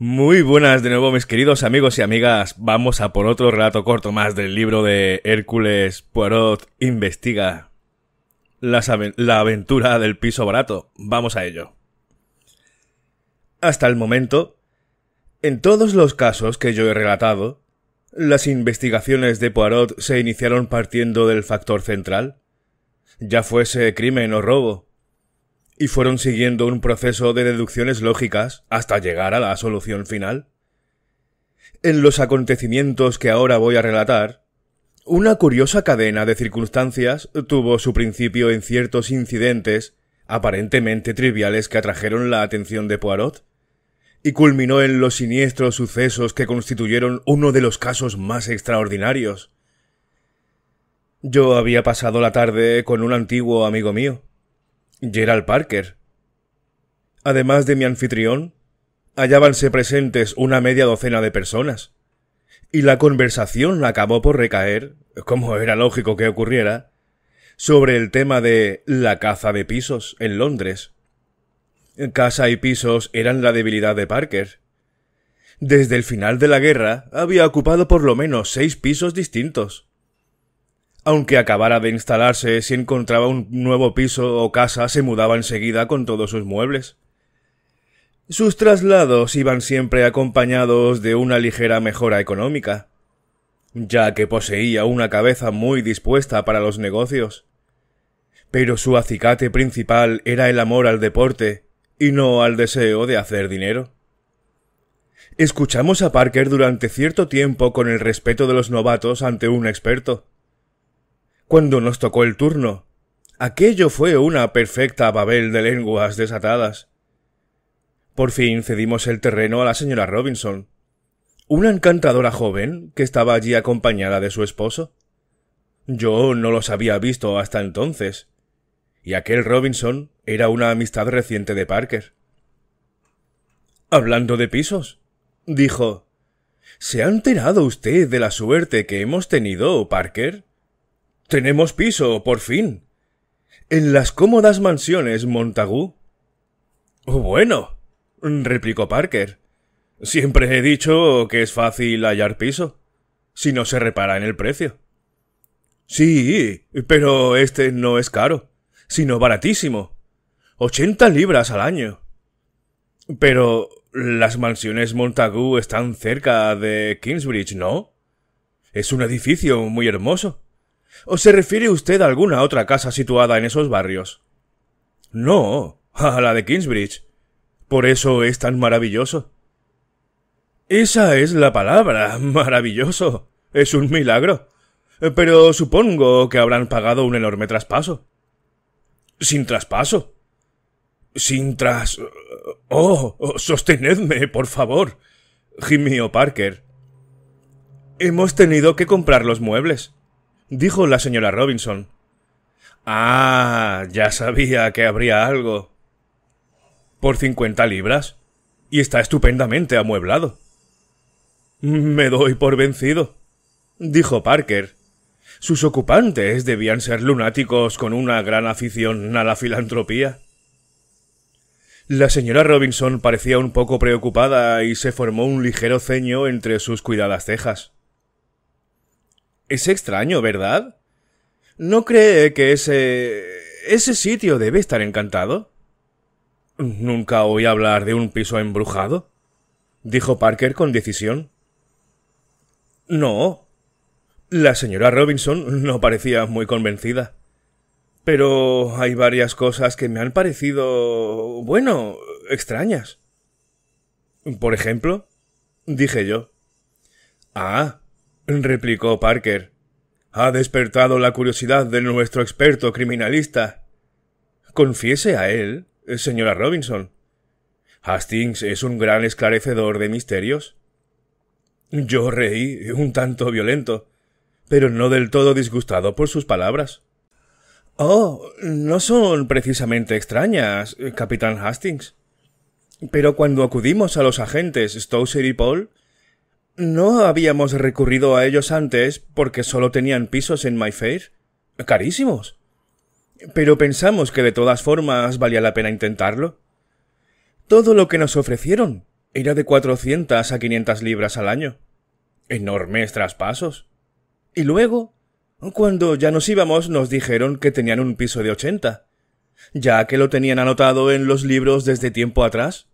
Muy buenas de nuevo mis queridos amigos y amigas, vamos a por otro relato corto más del libro de Hércules Poirot Investiga la aventura del piso barato, vamos a ello. Hasta el momento, en todos los casos que yo he relatado, las investigaciones de Poirot se iniciaron partiendo del factor central, ya fuese crimen o robo, y fueron siguiendo un proceso de deducciones lógicas hasta llegar a la solución final. En los acontecimientos que ahora voy a relatar, una curiosa cadena de circunstancias tuvo su principio en ciertos incidentes aparentemente triviales que atrajeron la atención de Poirot, y culminó en los siniestros sucesos que constituyeron uno de los casos más extraordinarios. Yo había pasado la tarde con un antiguo amigo mío, Gerald Parker. Además de mi anfitrión, hallábanse presentes una media docena de personas, y la conversación acabó por recaer, como era lógico que ocurriera, sobre el tema de la caza de pisos en Londres. Casa y pisos eran la debilidad de Parker. Desde el final de la guerra había ocupado por lo menos seis pisos distintos. Aunque acabara de instalarse, si encontraba un nuevo piso o casa, se mudaba enseguida con todos sus muebles. Sus traslados iban siempre acompañados de una ligera mejora económica, ya que poseía una cabeza muy dispuesta para los negocios. Pero su acicate principal era el amor al deporte y no al deseo de hacer dinero. Escuchamos a Parker durante cierto tiempo con el respeto de los novatos ante un experto cuando nos tocó el turno. Aquello fue una perfecta babel de lenguas desatadas. Por fin cedimos el terreno a la señora Robinson, una encantadora joven que estaba allí acompañada de su esposo. Yo no los había visto hasta entonces, y aquel Robinson era una amistad reciente de Parker. Hablando de pisos, dijo. ¿Se ha enterado usted de la suerte que hemos tenido, Parker? Tenemos piso, por fin. En las cómodas mansiones Montagu. Bueno, replicó Parker. Siempre he dicho que es fácil hallar piso, si no se repara en el precio. Sí, pero este no es caro, sino baratísimo. Ochenta libras al año. Pero las mansiones Montagu están cerca de Kingsbridge, ¿no? Es un edificio muy hermoso. ¿O se refiere usted a alguna otra casa situada en esos barrios? No, a la de Kingsbridge. Por eso es tan maravilloso. Esa es la palabra, maravilloso. Es un milagro. Pero supongo que habrán pagado un enorme traspaso. Sin traspaso. Sin tras. Oh, oh sostenedme, por favor. gimió Parker. Hemos tenido que comprar los muebles dijo la señora Robinson. Ah, ya sabía que habría algo. Por cincuenta libras. Y está estupendamente amueblado. Me doy por vencido, dijo Parker. Sus ocupantes debían ser lunáticos con una gran afición a la filantropía. La señora Robinson parecía un poco preocupada y se formó un ligero ceño entre sus cuidadas cejas. Es extraño, ¿verdad? ¿No cree que ese... ese sitio debe estar encantado? Nunca oí hablar de un piso embrujado, dijo Parker con decisión. No. La señora Robinson no parecía muy convencida. Pero hay varias cosas que me han parecido... bueno, extrañas. Por ejemplo, dije yo. Ah, replicó Parker. Ha despertado la curiosidad de nuestro experto criminalista. Confiese a él, señora Robinson. Hastings es un gran esclarecedor de misterios. Yo reí, un tanto violento, pero no del todo disgustado por sus palabras. Oh, no son precisamente extrañas, capitán Hastings. Pero cuando acudimos a los agentes Stowser y Paul, no habíamos recurrido a ellos antes porque solo tenían pisos en Mayfair. Carísimos. Pero pensamos que de todas formas valía la pena intentarlo. Todo lo que nos ofrecieron era de 400 a 500 libras al año. Enormes traspasos. Y luego, cuando ya nos íbamos, nos dijeron que tenían un piso de 80, ya que lo tenían anotado en los libros desde tiempo atrás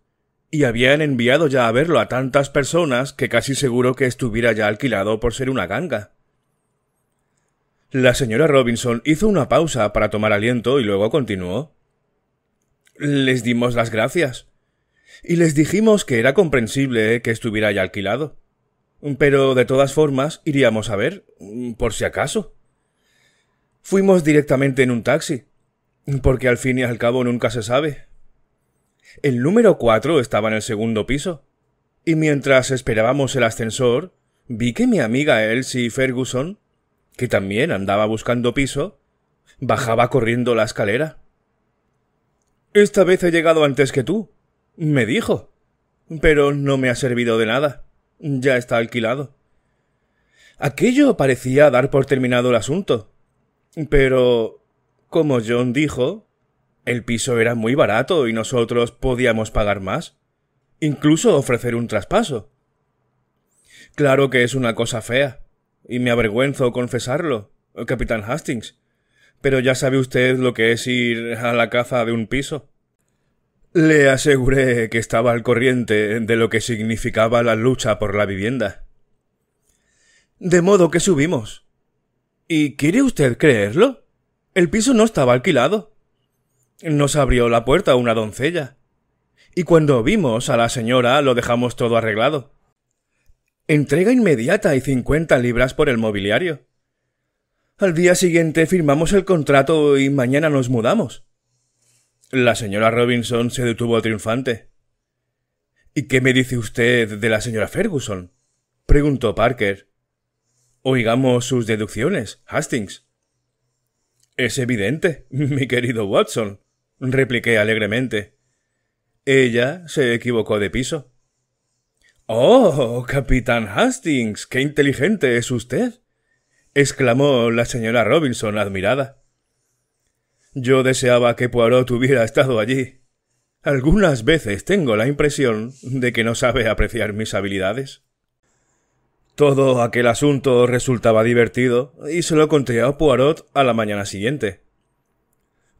y habían enviado ya a verlo a tantas personas que casi seguro que estuviera ya alquilado por ser una ganga. La señora Robinson hizo una pausa para tomar aliento y luego continuó. Les dimos las gracias. Y les dijimos que era comprensible que estuviera ya alquilado. Pero de todas formas iríamos a ver, por si acaso. Fuimos directamente en un taxi, porque al fin y al cabo nunca se sabe, el número cuatro estaba en el segundo piso. Y mientras esperábamos el ascensor, vi que mi amiga Elsie Ferguson, que también andaba buscando piso, bajaba corriendo la escalera. Esta vez he llegado antes que tú, me dijo. Pero no me ha servido de nada. Ya está alquilado. Aquello parecía dar por terminado el asunto. Pero, como John dijo, el piso era muy barato y nosotros podíamos pagar más. Incluso ofrecer un traspaso. Claro que es una cosa fea, y me avergüenzo confesarlo, capitán Hastings, pero ya sabe usted lo que es ir a la caza de un piso. Le aseguré que estaba al corriente de lo que significaba la lucha por la vivienda. De modo que subimos. ¿Y quiere usted creerlo? El piso no estaba alquilado. Nos abrió la puerta una doncella. Y cuando vimos a la señora lo dejamos todo arreglado. Entrega inmediata y cincuenta libras por el mobiliario. Al día siguiente firmamos el contrato y mañana nos mudamos. La señora Robinson se detuvo triunfante. ¿Y qué me dice usted de la señora Ferguson? preguntó Parker. Oigamos sus deducciones, Hastings. Es evidente, mi querido Watson, repliqué alegremente. Ella se equivocó de piso. Oh, capitán Hastings, qué inteligente es usted. exclamó la señora Robinson admirada. Yo deseaba que Poirot hubiera estado allí. Algunas veces tengo la impresión de que no sabe apreciar mis habilidades. Todo aquel asunto resultaba divertido y se lo conté a Poirot a la mañana siguiente.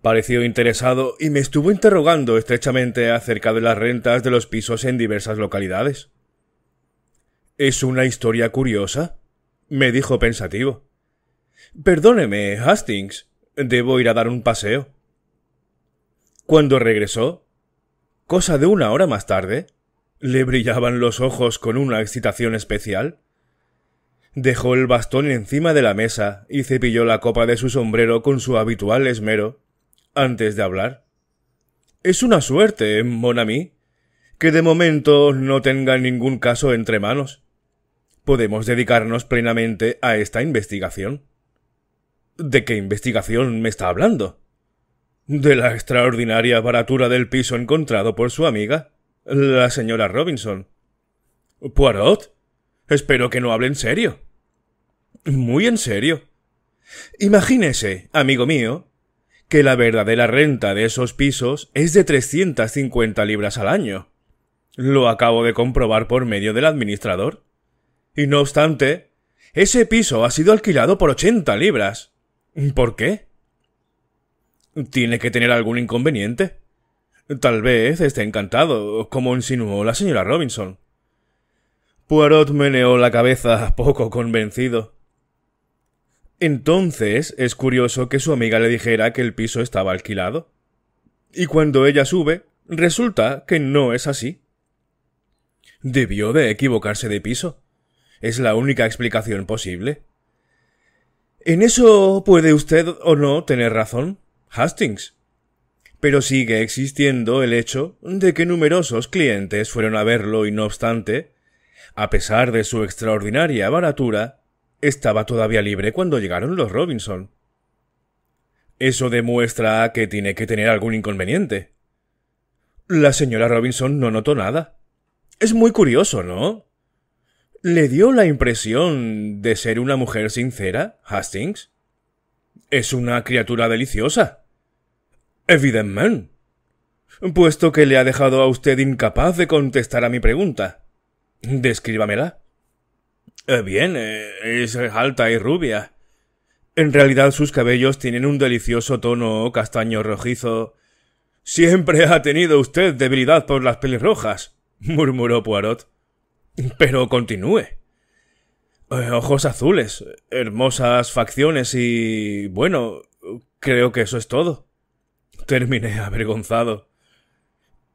Pareció interesado y me estuvo interrogando estrechamente acerca de las rentas de los pisos en diversas localidades. Es una historia curiosa, me dijo pensativo. Perdóneme, Hastings, debo ir a dar un paseo. Cuando regresó, cosa de una hora más tarde, le brillaban los ojos con una excitación especial. Dejó el bastón encima de la mesa y cepilló la copa de su sombrero con su habitual esmero antes de hablar. Es una suerte, ¿eh, mon ami, que de momento no tenga ningún caso entre manos. Podemos dedicarnos plenamente a esta investigación. ¿De qué investigación me está hablando? De la extraordinaria baratura del piso encontrado por su amiga, la señora Robinson. Poirot, espero que no hable en serio. Muy en serio. Imagínese, amigo mío, que la verdadera renta de esos pisos es de 350 libras al año. Lo acabo de comprobar por medio del administrador. Y no obstante, ese piso ha sido alquilado por 80 libras. ¿Por qué? Tiene que tener algún inconveniente. Tal vez esté encantado, como insinuó la señora Robinson. Poirot meneó la cabeza poco convencido. Entonces es curioso que su amiga le dijera que el piso estaba alquilado. Y cuando ella sube, resulta que no es así. Debió de equivocarse de piso. Es la única explicación posible. En eso puede usted o no tener razón, Hastings. Pero sigue existiendo el hecho de que numerosos clientes fueron a verlo y no obstante, a pesar de su extraordinaria baratura, estaba todavía libre cuando llegaron los Robinson. Eso demuestra que tiene que tener algún inconveniente. La señora Robinson no notó nada. Es muy curioso, ¿no? ¿Le dio la impresión de ser una mujer sincera, Hastings? Es una criatura deliciosa. Evidentemente. Puesto que le ha dejado a usted incapaz de contestar a mi pregunta. Descríbamela. Eh, bien, eh, es alta y rubia. En realidad sus cabellos tienen un delicioso tono castaño rojizo. Siempre ha tenido usted debilidad por las pelirrojas, murmuró Poirot. Pero continúe. Eh, ojos azules, hermosas facciones y... bueno, creo que eso es todo. Terminé avergonzado.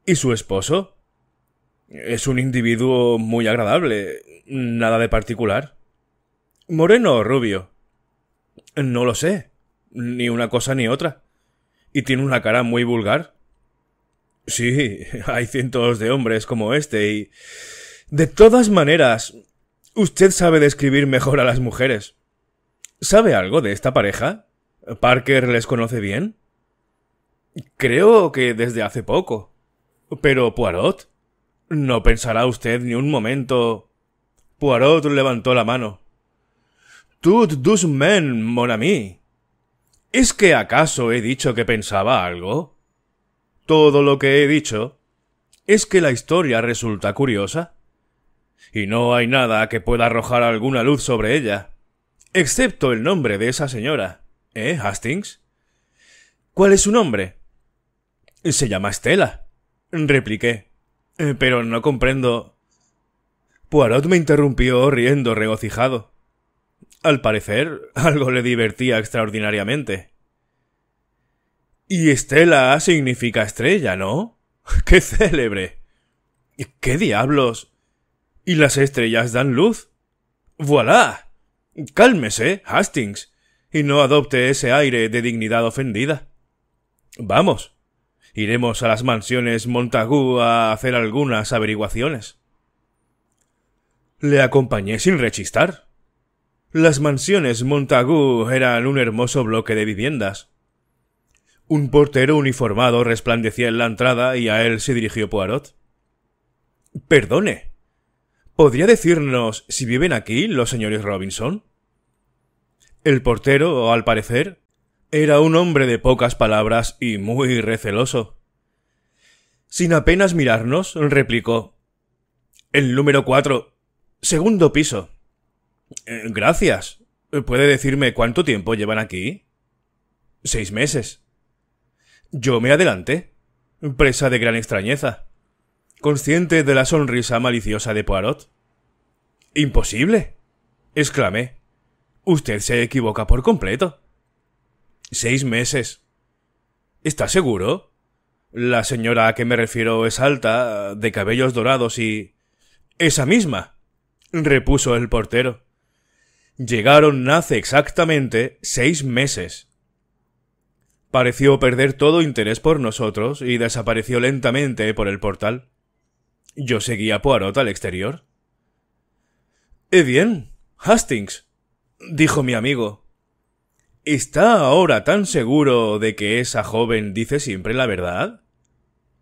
¿Y su esposo? Es un individuo muy agradable, nada de particular. ¿Moreno o rubio? No lo sé, ni una cosa ni otra. Y tiene una cara muy vulgar. Sí, hay cientos de hombres como este y... De todas maneras, usted sabe describir mejor a las mujeres. ¿Sabe algo de esta pareja? ¿Parker les conoce bien? Creo que desde hace poco. Pero Poirot no pensará usted ni un momento. Poirot levantó la mano. Tut douce men, mon ami. ¿Es que acaso he dicho que pensaba algo? Todo lo que he dicho es que la historia resulta curiosa. Y no hay nada que pueda arrojar alguna luz sobre ella, excepto el nombre de esa señora. ¿Eh, Hastings? ¿Cuál es su nombre? Se llama Estela, repliqué. Eh, pero no comprendo. Poirot me interrumpió riendo regocijado. Al parecer, algo le divertía extraordinariamente. Y Estela significa estrella, ¿no? ¡Qué célebre! ¿Qué diablos? ¿Y las estrellas dan luz? ¡Voilà! Cálmese, Hastings, y no adopte ese aire de dignidad ofendida. Vamos, Iremos a las mansiones Montagu a hacer algunas averiguaciones. Le acompañé sin rechistar. Las mansiones Montagu eran un hermoso bloque de viviendas. Un portero uniformado resplandecía en la entrada y a él se dirigió Poirot. Perdone. ¿Podría decirnos si viven aquí los señores Robinson? El portero, al parecer, era un hombre de pocas palabras y muy receloso. Sin apenas mirarnos, replicó. El número cuatro. Segundo piso. Eh, gracias. ¿Puede decirme cuánto tiempo llevan aquí? Seis meses. Yo me adelanté, presa de gran extrañeza, consciente de la sonrisa maliciosa de Poirot. Imposible. exclamé. Usted se equivoca por completo. Seis meses. ¿Estás seguro? La señora a que me refiero es alta, de cabellos dorados y... Esa misma, repuso el portero. Llegaron hace exactamente seis meses. Pareció perder todo interés por nosotros y desapareció lentamente por el portal. Yo seguía a Poirot al exterior. —¡Eh bien, Hastings! dijo mi amigo. ¿Está ahora tan seguro de que esa joven dice siempre la verdad?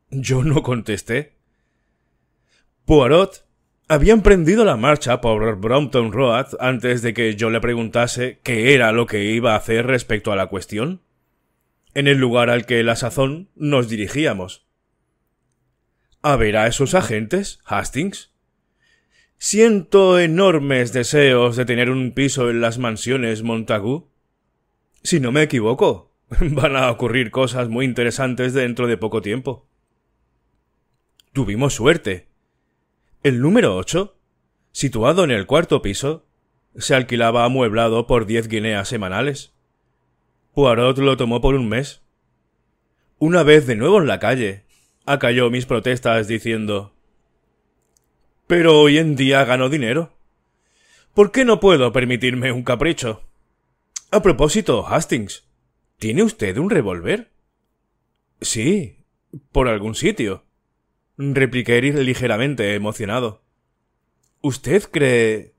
Yo no contesté. Poirot había emprendido la marcha por Brompton Road antes de que yo le preguntase qué era lo que iba a hacer respecto a la cuestión, en el lugar al que la sazón nos dirigíamos. ¿A ver a esos agentes, Hastings? Siento enormes deseos de tener un piso en las mansiones Montagu si no me equivoco, van a ocurrir cosas muy interesantes dentro de poco tiempo. Tuvimos suerte. El número 8, situado en el cuarto piso, se alquilaba amueblado por diez guineas semanales. Poirot lo tomó por un mes. Una vez de nuevo en la calle, acalló mis protestas diciendo Pero hoy en día gano dinero. ¿Por qué no puedo permitirme un capricho? A propósito, Hastings, ¿tiene usted un revólver? Sí, por algún sitio, repliqué ligeramente emocionado. ¿Usted cree...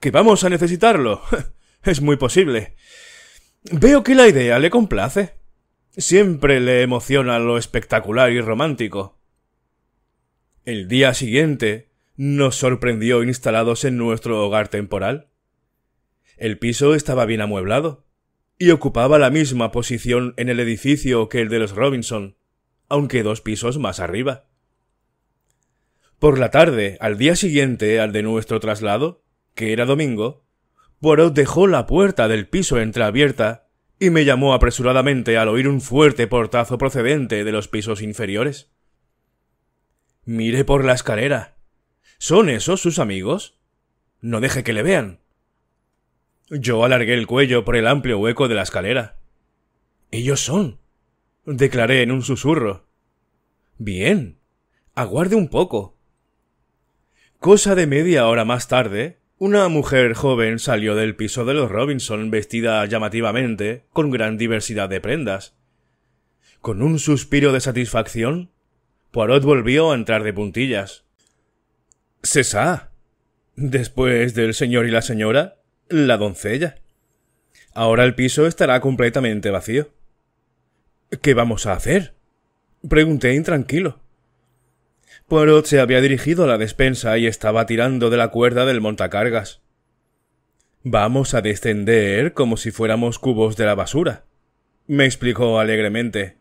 que vamos a necesitarlo? es muy posible. Veo que la idea le complace. Siempre le emociona lo espectacular y romántico. El día siguiente nos sorprendió instalados en nuestro hogar temporal. El piso estaba bien amueblado, y ocupaba la misma posición en el edificio que el de los Robinson, aunque dos pisos más arriba. Por la tarde, al día siguiente al de nuestro traslado, que era domingo, Poirot dejó la puerta del piso entreabierta y me llamó apresuradamente al oír un fuerte portazo procedente de los pisos inferiores. —Mire por la escalera. ¿Son esos sus amigos? No deje que le vean. Yo alargué el cuello por el amplio hueco de la escalera. Ellos son, declaré en un susurro. Bien. Aguarde un poco. Cosa de media hora más tarde, una mujer joven salió del piso de los Robinson vestida llamativamente, con gran diversidad de prendas. Con un suspiro de satisfacción, Poirot volvió a entrar de puntillas. César. Después del señor y la señora, la doncella. Ahora el piso estará completamente vacío. ¿Qué vamos a hacer? Pregunté intranquilo. Poirot se había dirigido a la despensa y estaba tirando de la cuerda del montacargas. Vamos a descender como si fuéramos cubos de la basura, me explicó alegremente.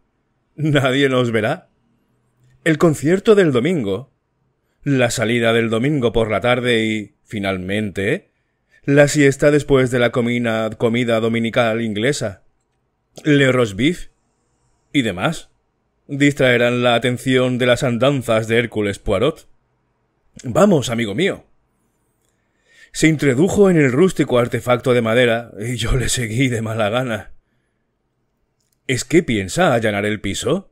Nadie nos verá. El concierto del domingo, la salida del domingo por la tarde y, finalmente, la siesta después de la comida dominical inglesa, le roast beef y demás distraerán la atención de las andanzas de Hércules Poirot. Vamos, amigo mío. Se introdujo en el rústico artefacto de madera y yo le seguí de mala gana. ¿Es que piensa allanar el piso?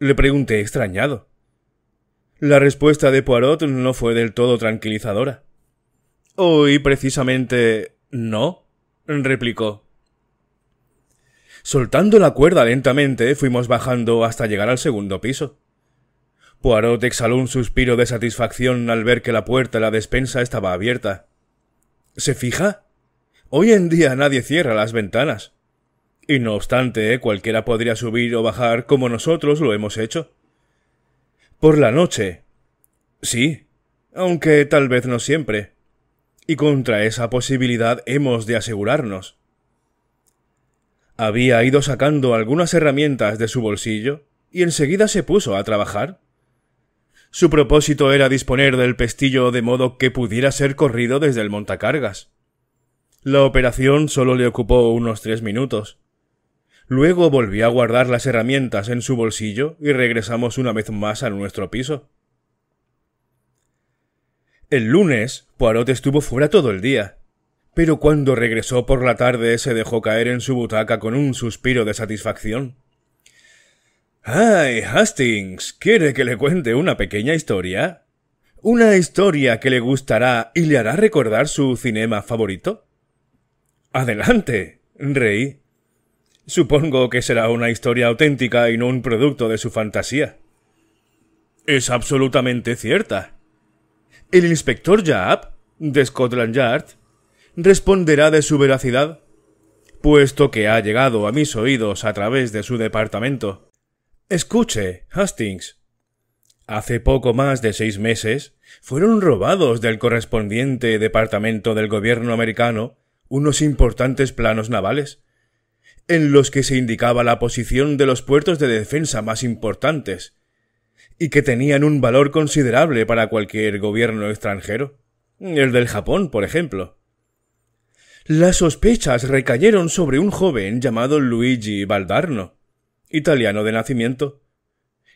le pregunté extrañado. La respuesta de Poirot no fue del todo tranquilizadora. Hoy precisamente no, replicó. Soltando la cuerda lentamente, fuimos bajando hasta llegar al segundo piso. Poirot exhaló un suspiro de satisfacción al ver que la puerta de la despensa estaba abierta. ¿Se fija? Hoy en día nadie cierra las ventanas. Y no obstante, cualquiera podría subir o bajar como nosotros lo hemos hecho. Por la noche. Sí, aunque tal vez no siempre y contra esa posibilidad hemos de asegurarnos. Había ido sacando algunas herramientas de su bolsillo y enseguida se puso a trabajar. Su propósito era disponer del pestillo de modo que pudiera ser corrido desde el montacargas. La operación solo le ocupó unos tres minutos. Luego volvió a guardar las herramientas en su bolsillo y regresamos una vez más a nuestro piso. El lunes, Poirot estuvo fuera todo el día. Pero cuando regresó por la tarde se dejó caer en su butaca con un suspiro de satisfacción. Ay, Hastings, ¿quiere que le cuente una pequeña historia? ¿Una historia que le gustará y le hará recordar su cinema favorito? Adelante, reí. Supongo que será una historia auténtica y no un producto de su fantasía. Es absolutamente cierta, el inspector Yap, de Scotland Yard, responderá de su veracidad, puesto que ha llegado a mis oídos a través de su departamento. Escuche, Hastings. Hace poco más de seis meses fueron robados del correspondiente departamento del gobierno americano unos importantes planos navales, en los que se indicaba la posición de los puertos de defensa más importantes, y que tenían un valor considerable para cualquier gobierno extranjero. El del Japón, por ejemplo. Las sospechas recayeron sobre un joven llamado Luigi Baldarno, italiano de nacimiento,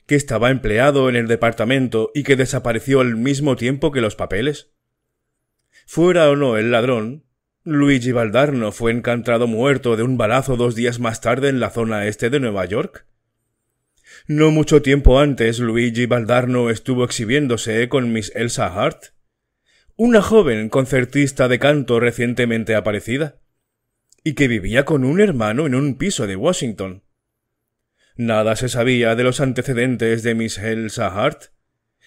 que estaba empleado en el departamento y que desapareció al mismo tiempo que los papeles. Fuera o no el ladrón, Luigi Valdarno fue encontrado muerto de un balazo dos días más tarde en la zona este de Nueva York, no mucho tiempo antes Luigi Baldarno estuvo exhibiéndose con Miss Elsa Hart, una joven concertista de canto recientemente aparecida, y que vivía con un hermano en un piso de Washington. Nada se sabía de los antecedentes de Miss Elsa Hart,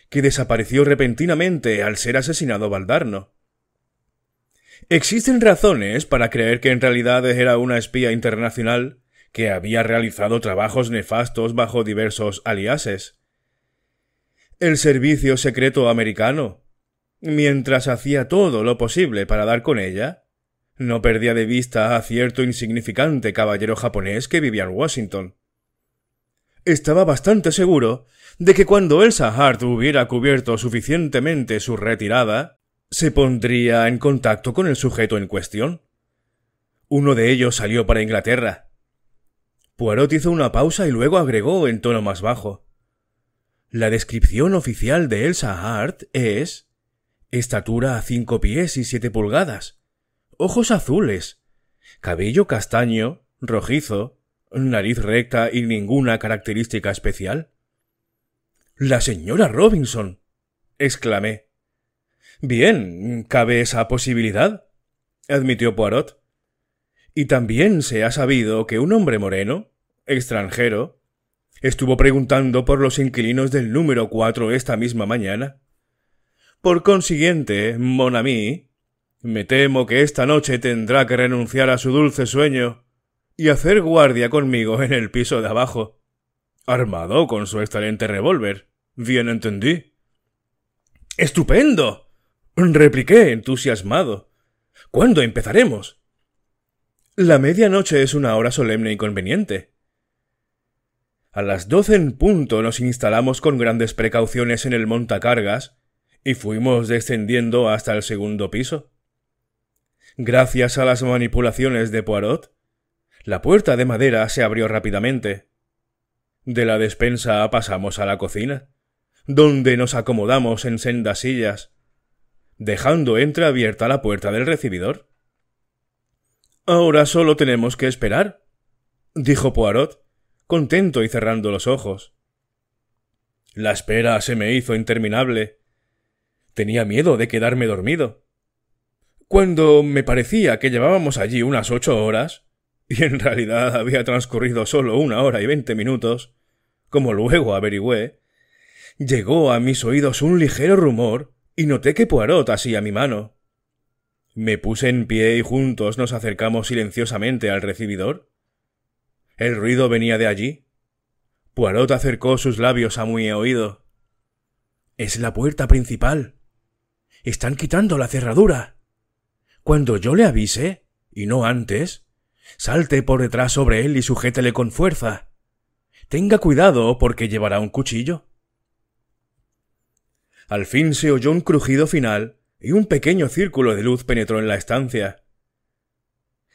que desapareció repentinamente al ser asesinado Baldarno. Existen razones para creer que en realidad era una espía internacional que había realizado trabajos nefastos bajo diversos aliases. El servicio secreto americano, mientras hacía todo lo posible para dar con ella, no perdía de vista a cierto insignificante caballero japonés que vivía en Washington. Estaba bastante seguro de que cuando Elsa Hart hubiera cubierto suficientemente su retirada, se pondría en contacto con el sujeto en cuestión. Uno de ellos salió para Inglaterra, Poirot hizo una pausa y luego agregó en tono más bajo. La descripción oficial de Elsa Hart es estatura a cinco pies y siete pulgadas, ojos azules, cabello castaño, rojizo, nariz recta y ninguna característica especial. La señora Robinson. exclamé. Bien, cabe esa posibilidad, admitió Poirot. Y también se ha sabido que un hombre moreno, extranjero, estuvo preguntando por los inquilinos del número cuatro esta misma mañana. Por consiguiente, Monami, me temo que esta noche tendrá que renunciar a su dulce sueño y hacer guardia conmigo en el piso de abajo, armado con su excelente revólver. Bien entendí. ¡Estupendo! repliqué entusiasmado. ¿Cuándo empezaremos? La medianoche es una hora solemne y conveniente. A las doce en punto nos instalamos con grandes precauciones en el montacargas y fuimos descendiendo hasta el segundo piso. Gracias a las manipulaciones de Poirot, la puerta de madera se abrió rápidamente. De la despensa pasamos a la cocina, donde nos acomodamos en sendas sillas, dejando entreabierta la puerta del recibidor. Ahora solo tenemos que esperar, dijo Poirot, contento y cerrando los ojos. La espera se me hizo interminable. Tenía miedo de quedarme dormido. Cuando me parecía que llevábamos allí unas ocho horas, y en realidad había transcurrido solo una hora y veinte minutos, como luego averigüé, llegó a mis oídos un ligero rumor y noté que Poirot hacía mi mano. Me puse en pie y juntos nos acercamos silenciosamente al recibidor. El ruido venía de allí. Poirot acercó sus labios a muy oído. Es la puerta principal. Están quitando la cerradura. Cuando yo le avise, y no antes, salte por detrás sobre él y sujétele con fuerza. Tenga cuidado porque llevará un cuchillo. Al fin se oyó un crujido final y un pequeño círculo de luz penetró en la estancia.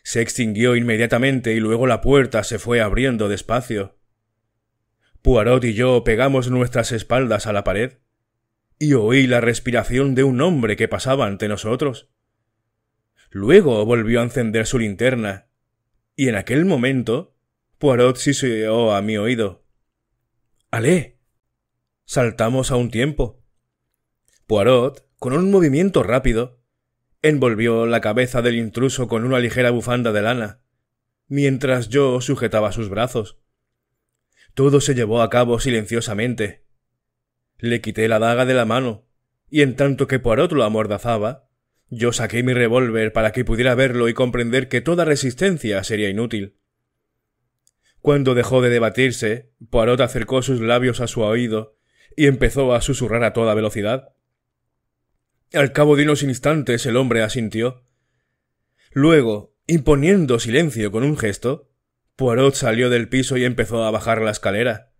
Se extinguió inmediatamente y luego la puerta se fue abriendo despacio. Poirot y yo pegamos nuestras espaldas a la pared y oí la respiración de un hombre que pasaba ante nosotros. Luego volvió a encender su linterna, y en aquel momento Poirot siseó a mi oído. ¡Ale! Saltamos a un tiempo. Poirot, con un movimiento rápido, Envolvió la cabeza del intruso con una ligera bufanda de lana, mientras yo sujetaba sus brazos. Todo se llevó a cabo silenciosamente. Le quité la daga de la mano, y en tanto que Poirot lo amordazaba, yo saqué mi revólver para que pudiera verlo y comprender que toda resistencia sería inútil. Cuando dejó de debatirse, Poirot acercó sus labios a su oído y empezó a susurrar a toda velocidad. Al cabo de unos instantes el hombre asintió. Luego, imponiendo silencio con un gesto, Poirot salió del piso y empezó a bajar la escalera.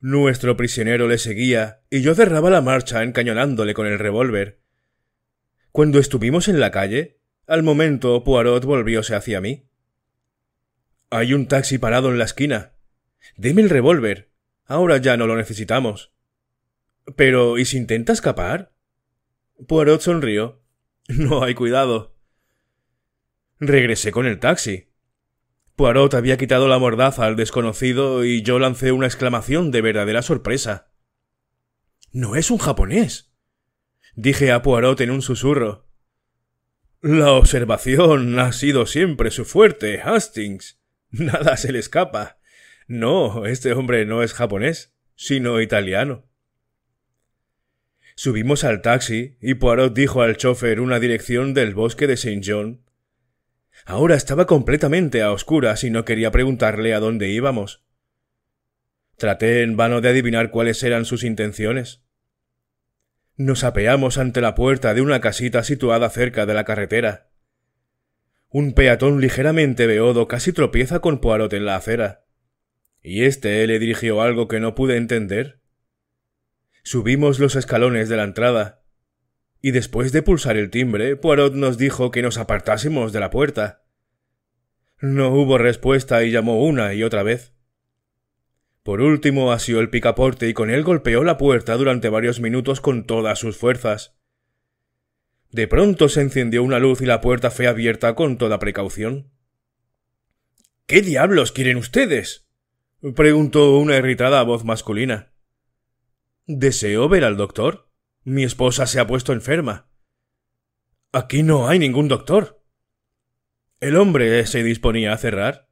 Nuestro prisionero le seguía, y yo cerraba la marcha encañonándole con el revólver. Cuando estuvimos en la calle, al momento Poirot volvióse hacia mí. Hay un taxi parado en la esquina. Deme el revólver. Ahora ya no lo necesitamos. Pero, ¿y si intenta escapar? Poirot sonrió. No hay cuidado. Regresé con el taxi. Poirot había quitado la mordaza al desconocido y yo lancé una exclamación de verdadera sorpresa. No es un japonés. dije a Poirot en un susurro. La observación ha sido siempre su fuerte, Hastings. Nada se le escapa. No, este hombre no es japonés, sino italiano. Subimos al taxi y Poirot dijo al chofer una dirección del bosque de saint John. Ahora estaba completamente a oscuras y no quería preguntarle a dónde íbamos. Traté en vano de adivinar cuáles eran sus intenciones. Nos apeamos ante la puerta de una casita situada cerca de la carretera. Un peatón ligeramente beodo casi tropieza con Poirot en la acera. Y éste le dirigió algo que no pude entender. Subimos los escalones de la entrada, y después de pulsar el timbre, Poirot nos dijo que nos apartásemos de la puerta. No hubo respuesta y llamó una y otra vez. Por último asió el picaporte y con él golpeó la puerta durante varios minutos con todas sus fuerzas. De pronto se encendió una luz y la puerta fue abierta con toda precaución. ¿Qué diablos quieren ustedes? preguntó una irritada voz masculina. Deseo ver al doctor. Mi esposa se ha puesto enferma. Aquí no hay ningún doctor. El hombre se disponía a cerrar.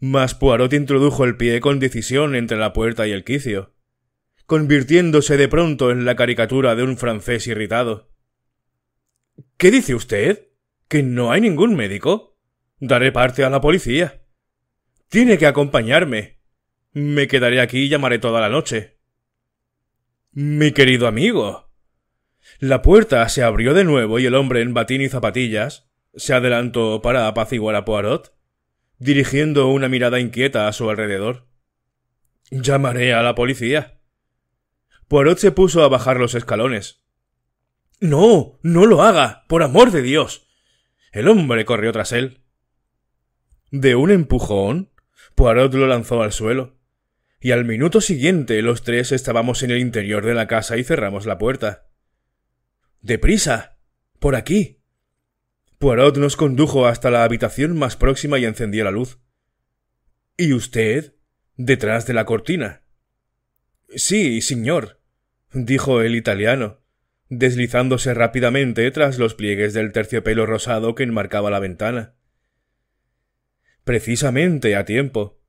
Mas Poirot introdujo el pie con decisión entre la puerta y el quicio, convirtiéndose de pronto en la caricatura de un francés irritado. ¿Qué dice usted? ¿Que no hay ningún médico? Daré parte a la policía. Tiene que acompañarme. Me quedaré aquí y llamaré toda la noche. Mi querido amigo. La puerta se abrió de nuevo y el hombre en batín y zapatillas se adelantó para apaciguar a Poirot, dirigiendo una mirada inquieta a su alrededor. Llamaré a la policía. Poirot se puso a bajar los escalones. No, no lo haga, por amor de Dios. El hombre corrió tras él. De un empujón, Poirot lo lanzó al suelo y al minuto siguiente los tres estábamos en el interior de la casa y cerramos la puerta. Deprisa. por aquí. Poirot nos condujo hasta la habitación más próxima y encendió la luz. ¿Y usted? detrás de la cortina. Sí, señor, dijo el italiano, deslizándose rápidamente tras los pliegues del terciopelo rosado que enmarcaba la ventana. Precisamente a tiempo.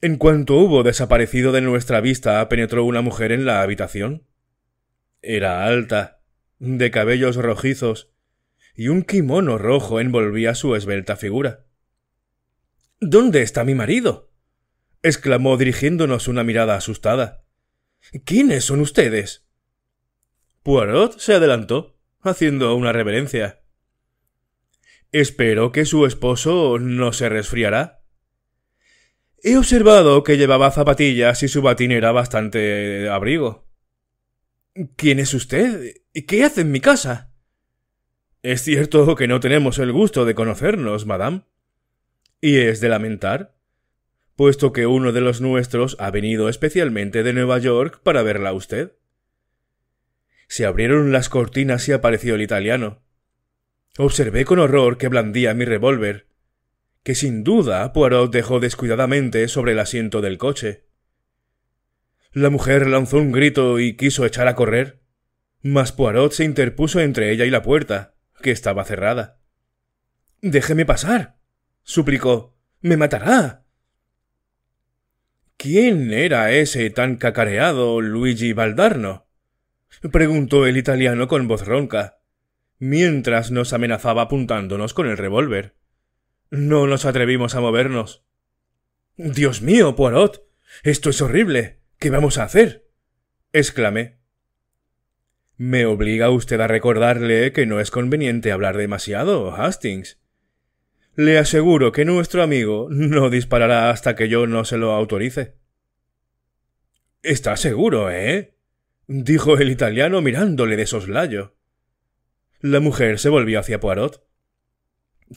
En cuanto hubo desaparecido de nuestra vista, penetró una mujer en la habitación. Era alta, de cabellos rojizos, y un kimono rojo envolvía su esbelta figura. ¿Dónde está mi marido? exclamó dirigiéndonos una mirada asustada. ¿Quiénes son ustedes? Poirot se adelantó, haciendo una reverencia. Espero que su esposo no se resfriará, He observado que llevaba zapatillas y su batín era bastante abrigo. ¿Quién es usted? ¿Qué hace en mi casa? Es cierto que no tenemos el gusto de conocernos, madame. Y es de lamentar, puesto que uno de los nuestros ha venido especialmente de Nueva York para verla a usted. Se abrieron las cortinas y apareció el italiano. Observé con horror que blandía mi revólver, que sin duda Poirot dejó descuidadamente sobre el asiento del coche. La mujer lanzó un grito y quiso echar a correr, mas Poirot se interpuso entre ella y la puerta, que estaba cerrada. Déjeme pasar, suplicó. Me matará. ¿Quién era ese tan cacareado Luigi Baldarno? preguntó el italiano con voz ronca, mientras nos amenazaba apuntándonos con el revólver. No nos atrevimos a movernos. Dios mío, Poirot. Esto es horrible. ¿Qué vamos a hacer? exclamé. Me obliga usted a recordarle que no es conveniente hablar demasiado, Hastings. Le aseguro que nuestro amigo no disparará hasta que yo no se lo autorice. Está seguro, ¿eh? dijo el italiano mirándole de soslayo. La mujer se volvió hacia Poirot.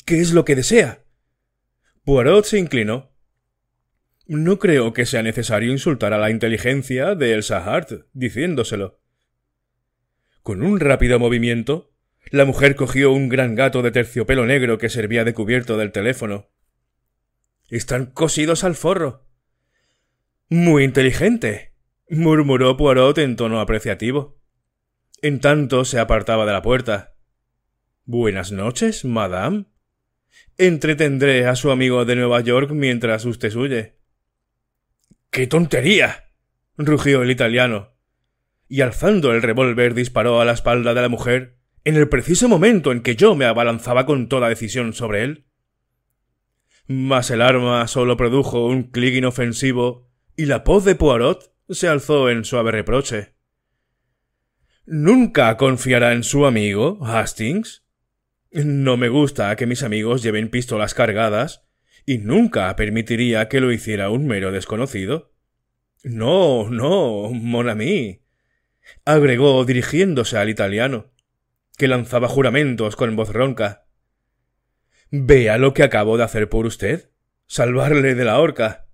¿Qué es lo que desea? Poirot se inclinó. No creo que sea necesario insultar a la inteligencia de Elsa Hart diciéndoselo. Con un rápido movimiento, la mujer cogió un gran gato de terciopelo negro que servía de cubierto del teléfono. Están cosidos al forro. Muy inteligente, murmuró Poirot en tono apreciativo. En tanto se apartaba de la puerta. Buenas noches, madame. Entretendré a su amigo de Nueva York mientras usted huye. ¡Qué tontería! rugió el italiano. Y alzando el revólver disparó a la espalda de la mujer, en el preciso momento en que yo me abalanzaba con toda decisión sobre él. Mas el arma solo produjo un clic inofensivo, y la voz de Poirot se alzó en suave reproche. Nunca confiará en su amigo, Hastings. No me gusta que mis amigos lleven pistolas cargadas, y nunca permitiría que lo hiciera un mero desconocido. No, no, mon ami, agregó dirigiéndose al italiano, que lanzaba juramentos con voz ronca. Vea lo que acabo de hacer por usted, salvarle de la horca.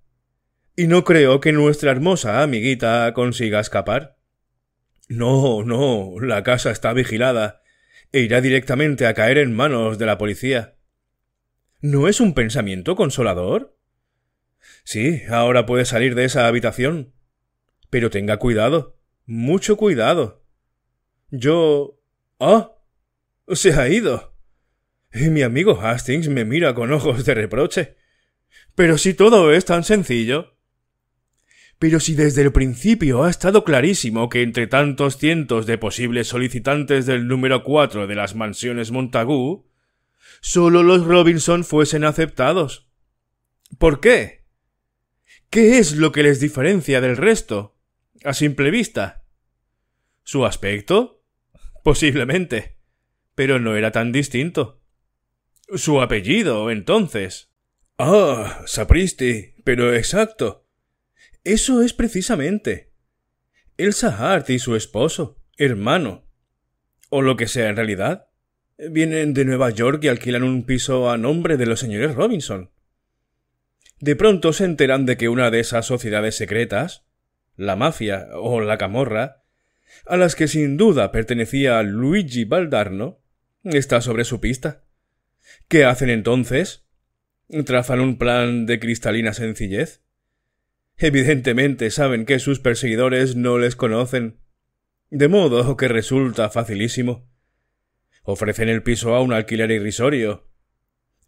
Y no creo que nuestra hermosa amiguita consiga escapar. No, no, la casa está vigilada e irá directamente a caer en manos de la policía. ¿No es un pensamiento consolador? Sí, ahora puede salir de esa habitación. Pero tenga cuidado, mucho cuidado. Yo. ¡Ah! ¡Oh! Se ha ido. Y mi amigo Hastings me mira con ojos de reproche. Pero si todo es tan sencillo. Pero si desde el principio ha estado clarísimo que entre tantos cientos de posibles solicitantes del número cuatro de las mansiones Montagu, solo los Robinson fuesen aceptados. ¿Por qué? ¿Qué es lo que les diferencia del resto? A simple vista. ¿Su aspecto? Posiblemente. Pero no era tan distinto. Su apellido, entonces. Ah, Sapristi, pero exacto. Eso es precisamente. Elsa Hart y su esposo, hermano, o lo que sea en realidad, vienen de Nueva York y alquilan un piso a nombre de los señores Robinson. De pronto se enteran de que una de esas sociedades secretas, la mafia o la camorra, a las que sin duda pertenecía Luigi Baldarno, está sobre su pista. ¿Qué hacen entonces? ¿Trazan un plan de cristalina sencillez? evidentemente saben que sus perseguidores no les conocen. De modo que resulta facilísimo. Ofrecen el piso a un alquiler irrisorio.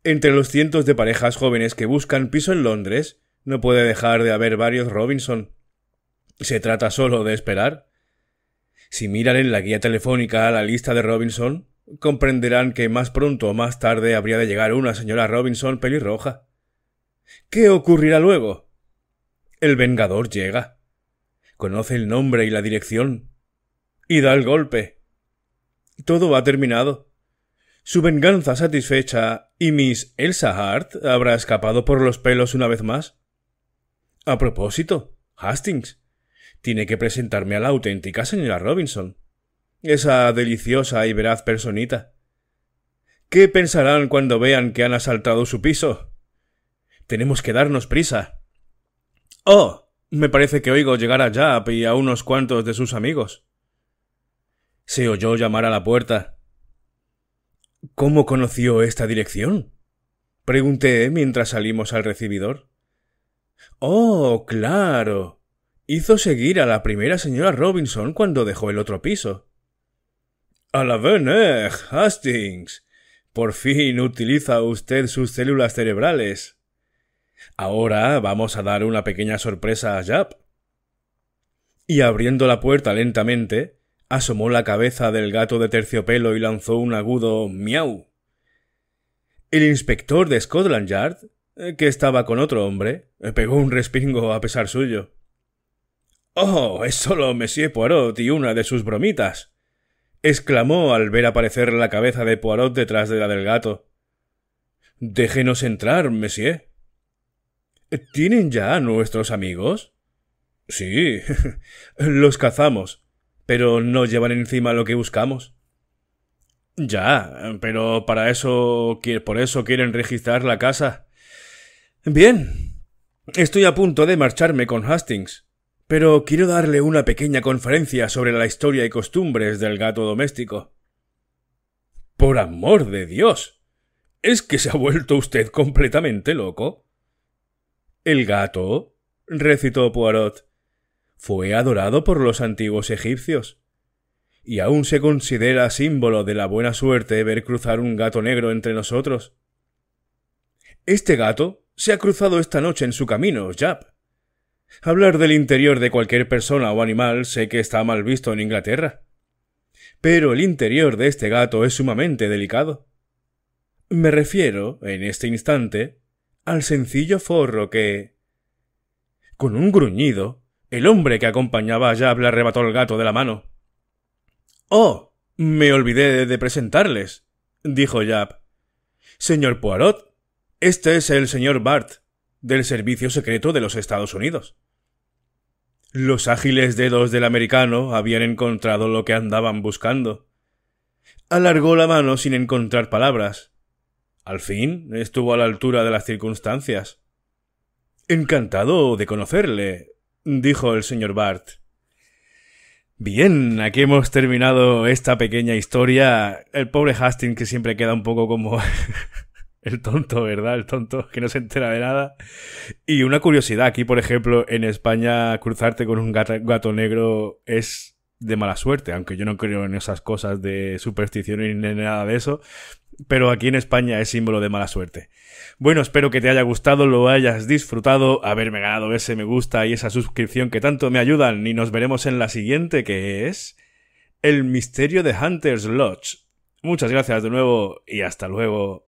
Entre los cientos de parejas jóvenes que buscan piso en Londres, no puede dejar de haber varios Robinson. Se trata solo de esperar. Si miran en la guía telefónica a la lista de Robinson, comprenderán que más pronto o más tarde habría de llegar una señora Robinson pelirroja. ¿Qué ocurrirá luego? El Vengador llega. Conoce el nombre y la dirección. Y da el golpe. Todo ha terminado. Su venganza satisfecha y Miss Elsa Hart habrá escapado por los pelos una vez más. A propósito, Hastings. Tiene que presentarme a la auténtica señora Robinson. Esa deliciosa y veraz personita. ¿Qué pensarán cuando vean que han asaltado su piso? Tenemos que darnos prisa. Oh, me parece que oigo llegar a Jap y a unos cuantos de sus amigos. Se oyó llamar a la puerta. ¿Cómo conoció esta dirección? Pregunté mientras salimos al recibidor. Oh, claro. Hizo seguir a la primera señora Robinson cuando dejó el otro piso. A la Hastings. Por fin utiliza usted sus células cerebrales. Ahora vamos a dar una pequeña sorpresa a Jap. Y abriendo la puerta lentamente, asomó la cabeza del gato de terciopelo y lanzó un agudo miau. El inspector de Scotland Yard, eh, que estaba con otro hombre, eh, pegó un respingo a pesar suyo. Oh, es solo Monsieur Poirot y una de sus bromitas. exclamó al ver aparecer la cabeza de Poirot detrás de la del gato. Déjenos entrar, Monsieur. ¿Tienen ya nuestros amigos? Sí, los cazamos, pero no llevan encima lo que buscamos. Ya, pero para eso, por eso quieren registrar la casa. Bien, estoy a punto de marcharme con Hastings, pero quiero darle una pequeña conferencia sobre la historia y costumbres del gato doméstico. Por amor de Dios. ¿Es que se ha vuelto usted completamente loco? ¿El gato? recitó Poirot. Fue adorado por los antiguos egipcios. Y aún se considera símbolo de la buena suerte ver cruzar un gato negro entre nosotros. Este gato se ha cruzado esta noche en su camino, Jap. Hablar del interior de cualquier persona o animal sé que está mal visto en Inglaterra. Pero el interior de este gato es sumamente delicado. Me refiero, en este instante, al sencillo forro que... Con un gruñido, el hombre que acompañaba a Jab le arrebató el gato de la mano. Oh. Me olvidé de presentarles, dijo Jab. Señor Poirot, este es el señor Bart, del Servicio Secreto de los Estados Unidos. Los ágiles dedos del americano habían encontrado lo que andaban buscando. Alargó la mano sin encontrar palabras, al fin estuvo a la altura de las circunstancias. Encantado de conocerle, dijo el señor Bart. Bien, aquí hemos terminado esta pequeña historia. El pobre Hastings que siempre queda un poco como el tonto, ¿verdad? El tonto que no se entera de nada. Y una curiosidad, aquí por ejemplo en España cruzarte con un gato, gato negro es de mala suerte, aunque yo no creo en esas cosas de superstición ni nada de eso, pero aquí en España es símbolo de mala suerte. Bueno, espero que te haya gustado, lo hayas disfrutado, haberme ganado ese me gusta y esa suscripción que tanto me ayudan, y nos veremos en la siguiente, que es El misterio de Hunter's Lodge. Muchas gracias de nuevo y hasta luego.